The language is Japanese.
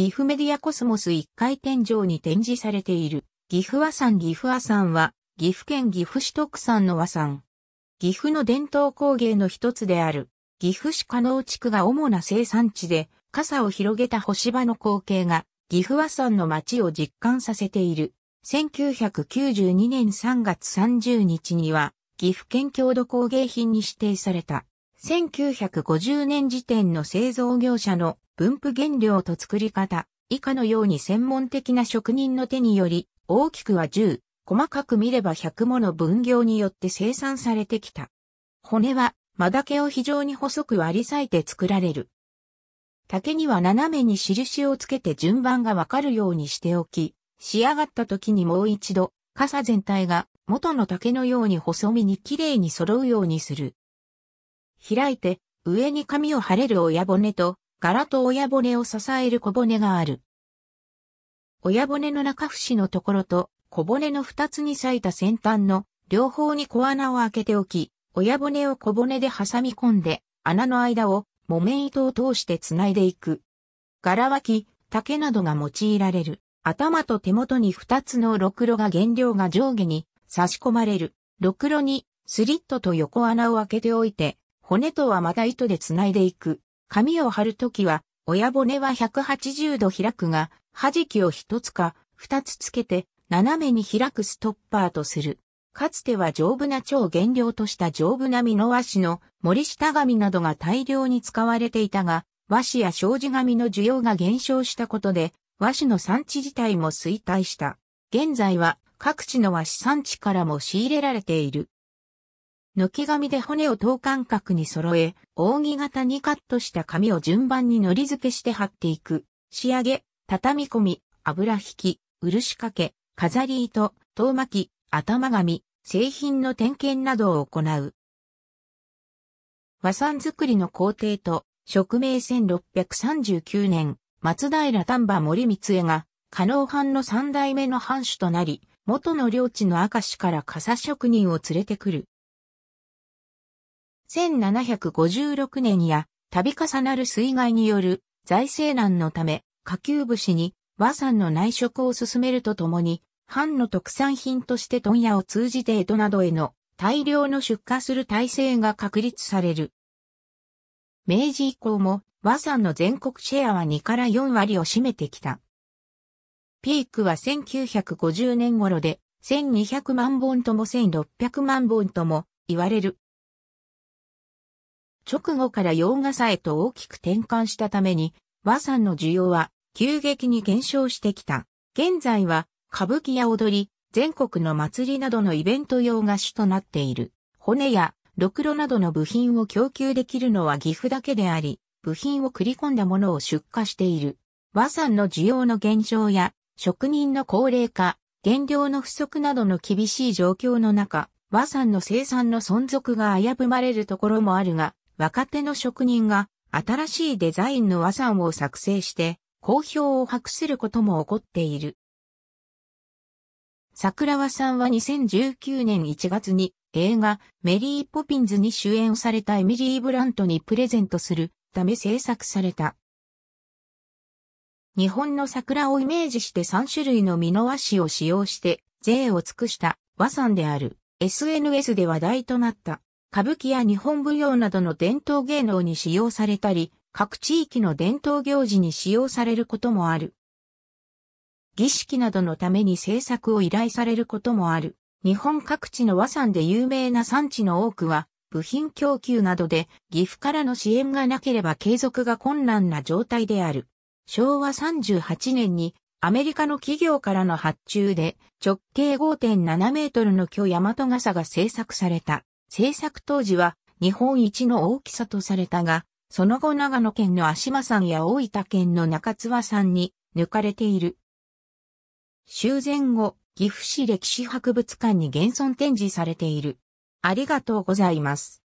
岐阜メディアコスモス1階天井に展示されている、岐阜和山岐阜和山は、岐阜県岐阜市特産の和山。岐阜の伝統工芸の一つである、岐阜市加納地区が主な生産地で、傘を広げた星場の光景が、岐阜和山の街を実感させている。1992年3月30日には、岐阜県郷土工芸品に指定された。1950年時点の製造業者の分布原料と作り方、以下のように専門的な職人の手により、大きくは10、細かく見れば100もの分業によって生産されてきた。骨は、マダケを非常に細く割り裂いて作られる。竹には斜めに印をつけて順番がわかるようにしておき、仕上がった時にもう一度、傘全体が元の竹のように細身にきれいに揃うようにする。開いて、上に紙を貼れる親骨と、柄と親骨を支える小骨がある。親骨の中節のところと、小骨の二つに裂いた先端の、両方に小穴を開けておき、親骨を小骨で挟み込んで、穴の間を木綿糸を通して繋いでいく。柄脇、竹などが用いられる。頭と手元に二つのろくろが原料が上下に差し込まれる。ろくろにスリットと横穴を開けておいて、骨とはまた糸で繋いでいく。紙を貼るときは、親骨は180度開くが、弾きを一つか二つつけて、斜めに開くストッパーとする。かつては丈夫な超原料とした丈夫な美の和紙の森下紙などが大量に使われていたが、和紙や障子紙の需要が減少したことで、和紙の産地自体も衰退した。現在は各地の和紙産地からも仕入れられている。抜き紙で骨を等間隔に揃え、扇形にカットした紙を順番に糊付けして貼っていく。仕上げ、畳み込み、油引き、漆掛け、飾り糸、遠巻き、頭紙、製品の点検などを行う。和算作りの工程と、職名1639年、松平丹波森光恵が、加納藩の三代目の藩主となり、元の領地の証から傘職人を連れてくる。1756年や度重なる水害による財政難のため、下級武士に和山の内職を進めるとともに、藩の特産品として問屋を通じて江戸などへの大量の出荷する体制が確立される。明治以降も和山の全国シェアは2から4割を占めてきた。ピークは1950年頃で1200万本とも1600万本とも言われる直後から洋傘へと大きく転換したために、和さんの需要は急激に減少してきた。現在は歌舞伎や踊り、全国の祭りなどのイベント用菓子となっている。骨や、ろくろなどの部品を供給できるのは岐阜だけであり、部品を繰り込んだものを出荷している。和んの需要の減少や、職人の高齢化、原料の不足などの厳しい状況の中、和んの生産の存続が危ぶまれるところもあるが、若手の職人が新しいデザインの和算を作成して好評を博することも起こっている。桜和さんは2019年1月に映画メリー・ポピンズに主演されたエミリー・ブラントにプレゼントするため制作された。日本の桜をイメージして3種類の美濃和紙を使用して税を尽くした和算である SNS で話題となった。歌舞伎や日本舞踊などの伝統芸能に使用されたり、各地域の伝統行事に使用されることもある。儀式などのために制作を依頼されることもある。日本各地の和産で有名な産地の多くは、部品供給などで岐阜からの支援がなければ継続が困難な状態である。昭和38年にアメリカの企業からの発注で直径5.7メートルの巨大和傘が製作された。制作当時は日本一の大きさとされたが、その後長野県の足間山や大分県の中津和さんに抜かれている。修繕後、岐阜市歴史博物館に現存展示されている。ありがとうございます。